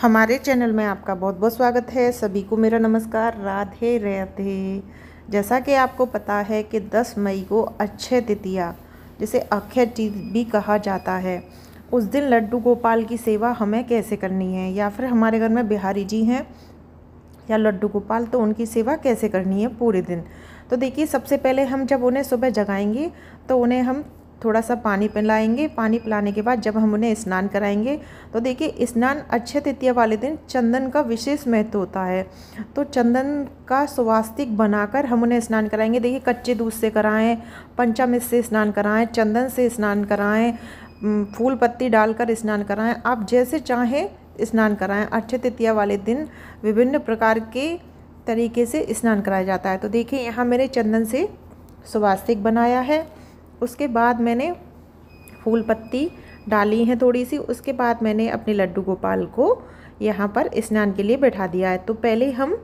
हमारे चैनल में आपका बहुत बहुत स्वागत है सभी को मेरा नमस्कार राधे राधे जैसा कि आपको पता है कि 10 मई को अक्षय तृतीया जिसे अक्षय तीज भी कहा जाता है उस दिन लड्डू गोपाल की सेवा हमें कैसे करनी है या फिर हमारे घर में बिहारी जी हैं या लड्डू गोपाल तो उनकी सेवा कैसे करनी है पूरे दिन तो देखिए सबसे पहले हम जब उन्हें सुबह जगाएंगे तो उन्हें हम थोड़ा सा पानी पिलाएंगे पानी पिलाने के बाद जब हम उन्हें स्नान कराएंगे तो देखिए स्नान अक्षय तृतीया वाले दिन चंदन का विशेष महत्व होता है तो चंदन का स्वास्तिक बनाकर हम उन्हें स्नान कराएंगे देखिए कच्चे दूध से कराएं पंचामृत से स्नान कराएं चंदन से स्नान कराएं फूल पत्ती डालकर स्नान कराएं आप जैसे चाहें स्नान कराएं अक्षय तृतीया वाले दिन विभिन्न प्रकार के तरीके से स्नान कराया जाता है तो देखिए यहाँ मेरे चंदन से स्वास्तिक बनाया है उसके बाद मैंने फूल पत्ती डाली है थोड़ी सी उसके बाद मैंने अपने लड्डू गोपाल को यहाँ पर स्नान के लिए बैठा दिया है तो पहले हम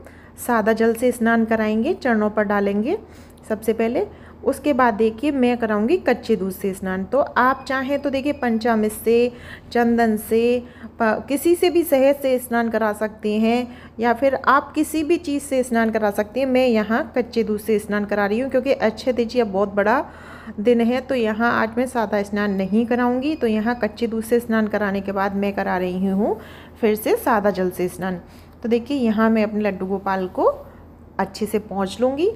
सादा जल से स्नान कराएंगे चरणों पर डालेंगे सबसे पहले उसके बाद देखिए मैं कराऊंगी कच्चे दूध से स्नान तो आप चाहें तो देखिए पंचामृत से चंदन से किसी से भी शहद से स्नान करा सकते हैं या फिर आप किसी भी चीज़ से स्नान करा सकते हैं मैं यहाँ कच्चे दूध से स्नान करा रही हूँ क्योंकि अच्छे तेजी अब बहुत बड़ा दिन है तो यहाँ आज मैं सादा स्नान नहीं कराऊंगी तो यहाँ कच्चे दूध से स्नान कराने के बाद मैं करा रही हूँ फिर से सादा जल से स्नान तो देखिए यहाँ मैं अपने लड्डू गोपाल को अच्छे से पहुँच लूँगी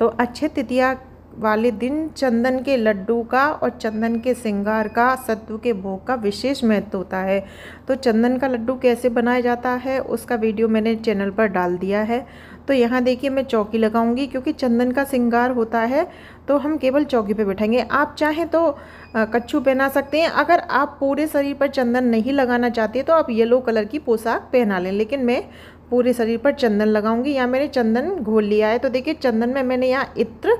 तो अच्छे तृतीया वाले दिन चंदन के लड्डू का और चंदन के सिंगार का सत्व के भोग का विशेष महत्व होता है तो चंदन का लड्डू कैसे बनाया जाता है उसका वीडियो मैंने चैनल पर डाल दिया है तो यहाँ देखिए मैं चौकी लगाऊंगी क्योंकि चंदन का सिंगार होता है तो हम केवल चौकी पे बैठेंगे आप चाहें तो कच्छू पहना सकते हैं अगर आप पूरे शरीर पर चंदन नहीं लगाना चाहते तो आप येलो कलर की पोशाक पहना लें लेकिन मैं पूरे शरीर पर चंदन लगाऊंगी यहाँ मैंने चंदन घोल लिया है तो देखिए चंदन में मैंने यहाँ इत्र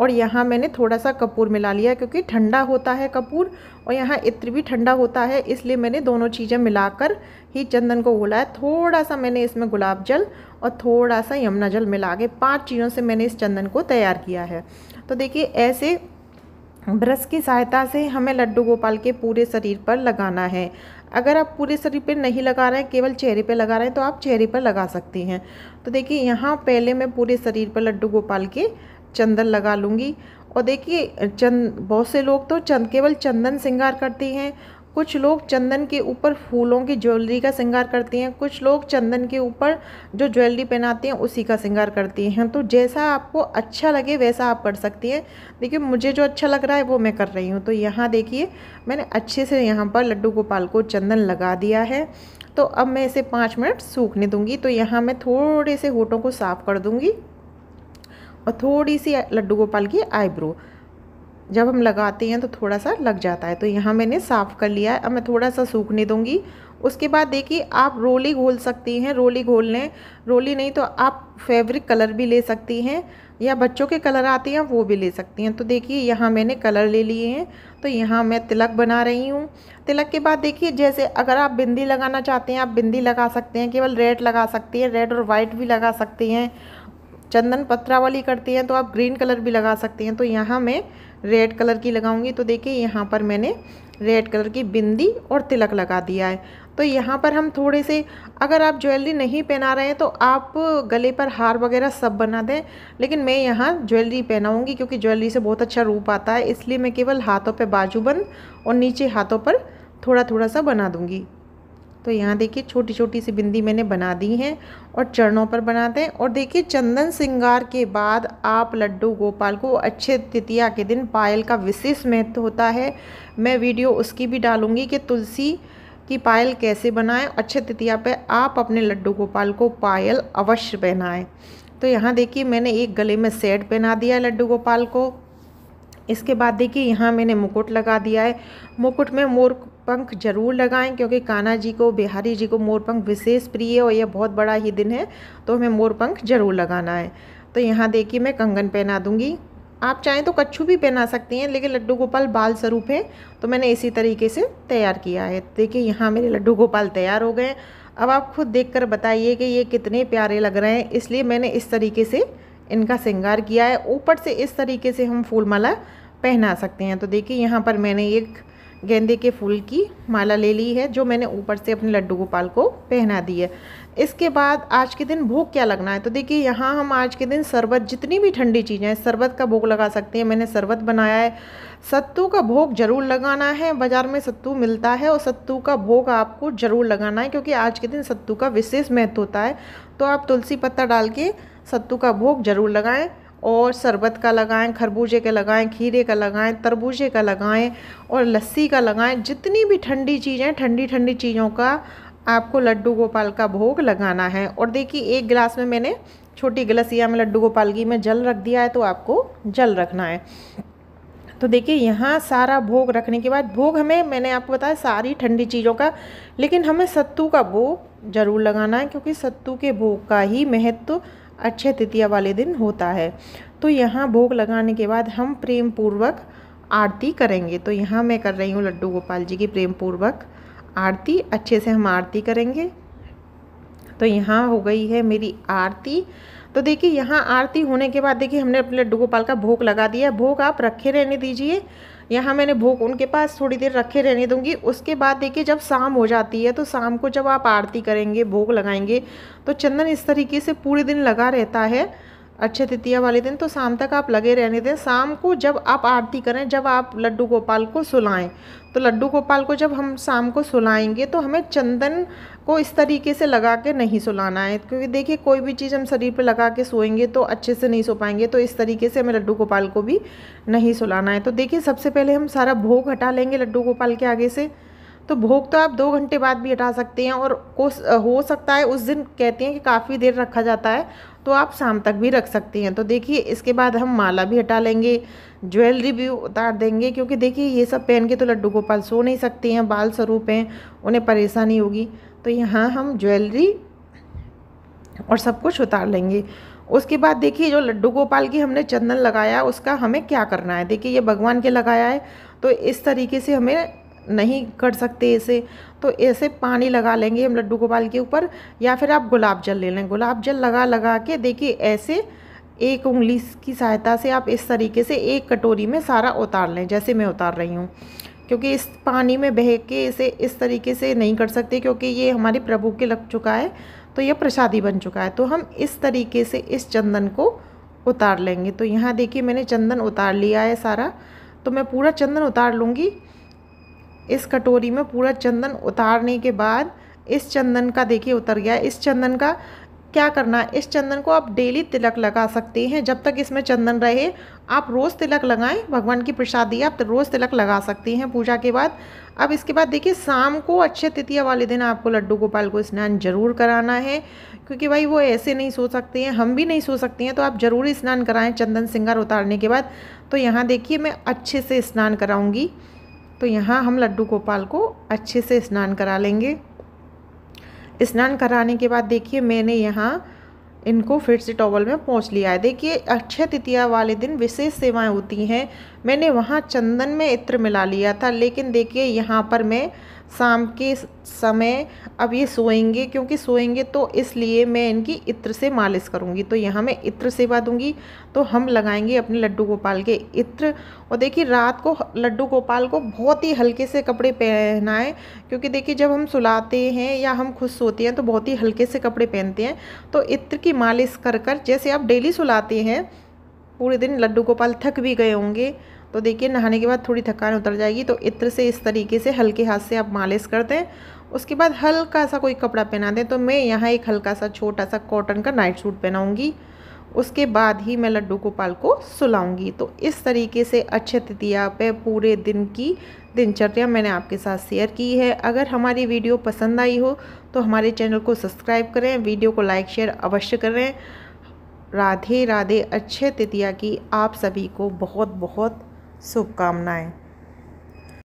और यहाँ मैंने थोड़ा सा कपूर मिला लिया क्योंकि ठंडा होता है कपूर और यहाँ इत्र भी ठंडा होता है इसलिए मैंने दोनों चीज़ें मिलाकर ही चंदन को घोला है थोड़ा सा मैंने इसमें गुलाब जल और थोड़ा सा यमुना जल मिला के पाँच चीज़ों से मैंने इस चंदन को तैयार किया है तो देखिए ऐसे ब्रश की सहायता से हमें लड्डू गोपाल के पूरे शरीर पर लगाना है अगर आप पूरे शरीर पर नहीं लगा रहे हैं केवल चेहरे पर लगा रहे हैं तो आप चेहरे पर लगा सकती हैं तो देखिए यहाँ पहले मैं पूरे शरीर पर लड्डू गोपाल के चंदन लगा लूँगी और देखिए चंद बहुत से लोग तो चंद केवल चंदन श्रृंगार करते हैं कुछ लोग चंदन के ऊपर फूलों की ज्वेलरी का श्रृंगार करते हैं कुछ लोग चंदन के ऊपर जो ज्वेलरी पहनाते हैं उसी का श्रृंगार करती हैं तो जैसा आपको अच्छा लगे वैसा आप कर सकती हैं देखिए मुझे जो अच्छा लग रहा है वो मैं कर रही हूँ तो यहाँ देखिए मैंने अच्छे से यहाँ पर लड्डू गोपाल को चंदन लगा दिया है तो अब मैं इसे पाँच मिनट सूखने दूँगी तो यहाँ मैं थोड़े से होठों को साफ़ कर दूँगी और थोड़ी सी लड्डू गोपाल की आईब्रो जब हम लगाते हैं तो थोड़ा सा लग जाता है तो यहाँ मैंने साफ़ कर लिया है अब मैं थोड़ा सा सूखने दूंगी उसके बाद देखिए आप रोली घोल सकती हैं रोली घोल लें रोली नहीं तो आप फेवरिक कलर भी ले सकती हैं या बच्चों के कलर आते हैं वो भी ले सकती हैं तो देखिए यहाँ मैंने कलर ले लिए हैं तो यहाँ मैं तिलक बना रही हूँ तिलक के बाद देखिए जैसे अगर आप बिंदी लगाना चाहते हैं आप बिंदी लगा सकते हैं केवल रेड लगा सकती हैं रेड और वाइट भी लगा सकती हैं चंदन पत्रा वाली करती हैं तो आप ग्रीन कलर भी लगा सकती हैं तो यहाँ मैं रेड कलर की लगाऊंगी तो देखिए यहाँ पर मैंने रेड कलर की बिंदी और तिलक लगा दिया है तो यहाँ पर हम थोड़े से अगर आप ज्वेलरी नहीं पहना रहे हैं तो आप गले पर हार वगैरह सब बना दें लेकिन मैं यहाँ ज्वेलरी पहनाऊँगी क्योंकि ज्वेलरी से बहुत अच्छा रूप आता है इसलिए मैं केवल हाथों पर बाजूबंद और नीचे हाथों पर थोड़ा थोड़ा सा बना दूँगी तो यहाँ देखिए छोटी छोटी सी बिंदी मैंने बना दी हैं और चरणों पर बना दें और देखिए चंदन श्रृंगार के बाद आप लड्डू गोपाल को अच्छे तृतीया के दिन पायल का विशेष महत्व होता है मैं वीडियो उसकी भी डालूँगी कि तुलसी की पायल कैसे बनाएं अच्छे तृतीया पर आप अपने लड्डू गोपाल को पायल अवश्य पहनाएँ तो यहाँ देखिए मैंने एक गले में सेट पहना दिया लड्डू गोपाल को इसके बाद देखिए यहाँ मैंने मुकुट लगा दिया है मुकुट में मोर पंख जरूर लगाएं क्योंकि कान्हा जी को बिहारी जी को मोरपंख विशेष प्रिय है और यह बहुत बड़ा ही दिन है तो हमें मोरपंख जरूर लगाना है तो यहाँ देखिए मैं कंगन पहना दूँगी आप चाहें तो कच्छू भी पहना सकती हैं लेकिन लड्डू गोपाल बाल स्वरूप है तो मैंने इसी तरीके से तैयार किया है देखिए यहाँ मेरे लड्डू गोपाल तैयार हो गए अब आप खुद देखकर बताइए कि ये कितने प्यारे लग रहे हैं इसलिए मैंने इस तरीके से इनका श्रृंगार किया है ऊपर से इस तरीके से हम फूलमाला पहना सकते हैं तो देखिए यहाँ पर मैंने एक गेंदे के फूल की माला ले ली है जो मैंने ऊपर से अपने लड्डू गोपाल को पहना दी है इसके बाद आज के दिन भोग क्या लगना है तो देखिए यहाँ हम आज के दिन शरबत जितनी भी ठंडी चीज़ें हैं शरबत का भोग लगा सकते हैं मैंने शरबत बनाया है सत्तू का भोग ज़रूर लगाना है बाज़ार में सत्तू मिलता है और सत्तू का भोग आपको ज़रूर लगाना है क्योंकि आज के दिन सत्तू का विशेष महत्व होता है तो आप तुलसी पत्ता डाल के सत्तू का भोग ज़रूर लगाएँ और शरबत का लगाएं खरबूजे का लगाएं खीरे का लगाएं तरबूजे का लगाएं और लस्सी का लगाएं जितनी भी ठंडी चीज़ें ठंडी ठंडी चीज़ों का आपको लड्डू गोपाल का भोग लगाना है और देखिए एक गिलास में मैंने छोटी गिलसिया में लड्डू गोपाल की में जल रख दिया है तो आपको जल रखना है तो देखिए यहाँ सारा भोग रखने के बाद भोग हमें मैंने आपको बताया सारी ठंडी चीज़ों का लेकिन हमें सत्तू का भोग ज़रूर लगाना है क्योंकि सत्तू के भोग का ही महत्व तो अक्षय तृतीया वाले दिन होता है तो यहाँ भोग लगाने के बाद हम प्रेम पूर्वक आरती करेंगे तो यहाँ मैं कर रही हूँ लड्डू गोपाल जी की प्रेम पूर्वक आरती अच्छे से हम आरती करेंगे तो यहाँ हो गई है मेरी आरती तो देखिए यहाँ आरती होने के बाद देखिए हमने अपने लड्डू गोपाल का भोग लगा दिया भोग आप रखे रहने दीजिए यहाँ मैंने भोग उनके पास थोड़ी देर रखे रहने दूंगी उसके बाद देखिए जब शाम हो जाती है तो शाम को जब आप आरती करेंगे भोग लगाएंगे तो चंदन इस तरीके से पूरे दिन लगा रहता है अच्छे तृतीया वाले दिन तो शाम तक आप लगे रहने दें शाम को जब आप आरती करें जब आप लड्डू गोपाल को सुलाएं तो लड्डू गोपाल को जब हम शाम को सुलाएंगे तो हमें चंदन को इस तरीके से लगा के नहीं सुलाना है क्योंकि देखिए कोई भी चीज़ हम शरीर पर लगा के सोएंगे तो अच्छे से नहीं सो पाएंगे तो इस तरीके से हमें लड्डू गोपाल को भी नहीं सुलाना है तो देखिए सबसे पहले हम सारा भोग हटा लेंगे लड्डू गोपाल के आगे से तो भोग तो आप दो घंटे बाद भी हटा सकते हैं और हो सकता है उस दिन कहते हैं कि काफ़ी देर रखा जाता है तो आप शाम तक भी रख सकते हैं तो देखिए इसके बाद हम माला भी हटा लेंगे ज्वेलरी भी उतार देंगे क्योंकि देखिए ये सब पहन के तो लड्डू गोपाल सो नहीं सकते हैं बाल स्वरूप हैं उन्हें परेशानी होगी तो यहाँ हम ज्वेलरी और सब कुछ उतार लेंगे उसके बाद देखिए जो लड्डू गोपाल की हमने चंदन लगाया उसका हमें क्या करना है देखिए ये भगवान के लगाया है तो इस तरीके से हमें नहीं कर सकते ऐसे तो ऐसे पानी लगा लेंगे हम लड्डू गोपाल के ऊपर या फिर आप गुलाब जल ले लें गुलाब जल लगा लगा के देखिए ऐसे एक उंगली की सहायता से आप इस तरीके से एक कटोरी में सारा उतार लें जैसे मैं उतार रही हूँ क्योंकि इस पानी में बह के इसे इस तरीके से नहीं कर सकते क्योंकि ये हमारे प्रभु के लग चुका है तो यह प्रसादी बन चुका है तो हम इस तरीके से इस चंदन को उतार लेंगे तो यहाँ देखिए मैंने चंदन उतार लिया है सारा तो मैं पूरा चंदन उतार लूँगी इस कटोरी में पूरा चंदन उतारने के बाद इस चंदन का देखिए उतर गया इस चंदन का क्या करना है इस चंदन को आप डेली तिलक लगा सकते हैं जब तक इसमें चंदन रहे आप रोज़ तिलक लगाएं भगवान की प्रसादी आप रोज़ तिलक लगा सकते हैं पूजा के बाद अब इसके बाद देखिए शाम को अच्छे तृतीया वाले दिन आपको लड्डू गोपाल को स्नान जरूर कराना है क्योंकि भाई वो ऐसे नहीं सो सकते हैं हम भी नहीं सो सकते हैं तो आप ज़रूर स्नान कराएँ चंदन सिंगार उतारने के बाद तो यहाँ देखिए मैं अच्छे से स्नान कराऊँगी तो यहाँ हम लड्डू गोपाल को अच्छे से स्नान करा लेंगे स्नान कराने के बाद देखिए मैंने यहाँ इनको फिर से टॉवल में पहुँच लिया है देखिए अक्षय तृतीया वाले दिन विशेष सेवाएं होती हैं मैंने वहाँ चंदन में इत्र मिला लिया था लेकिन देखिए यहाँ पर मैं शाम के समय अब ये सोएंगे क्योंकि सोएंगे तो इसलिए मैं इनकी इत्र से मालिश करूँगी तो यहाँ मैं इत्र सेवा दूँगी तो हम लगाएंगे अपने लड्डू गोपाल के इत्र और देखिए रात को लड्डू गोपाल को बहुत ही हल्के से कपड़े पहनाएं क्योंकि देखिए जब हम सुलाते हैं या हम खुश सोते हैं तो बहुत ही हल्के से कपड़े पहनते हैं तो इत्र की मालिश कर कर जैसे आप डेली सुलाते हैं पूरे दिन लड्डू गोपाल थक भी गए होंगे तो देखिए नहाने के बाद थोड़ी थकान उतर जाएगी तो इत्र से इस तरीके से हल्के हाथ से आप मालिश कर दें उसके बाद हल्का सा कोई कपड़ा पहना दें तो मैं यहाँ एक हल्का सा छोटा सा कॉटन का नाइट सूट पहनाऊँगी उसके बाद ही मैं लड्डू गोपाल को, को सुलाऊंगी तो इस तरीके से अच्छे तृतीया पे पूरे दिन की दिनचर्या मैंने आपके साथ शेयर की है अगर हमारी वीडियो पसंद आई हो तो हमारे चैनल को सब्सक्राइब करें वीडियो को लाइक शेयर अवश्य करें राधे राधे अच्छे तृतीया की आप सभी को बहुत बहुत शुभकामनाएं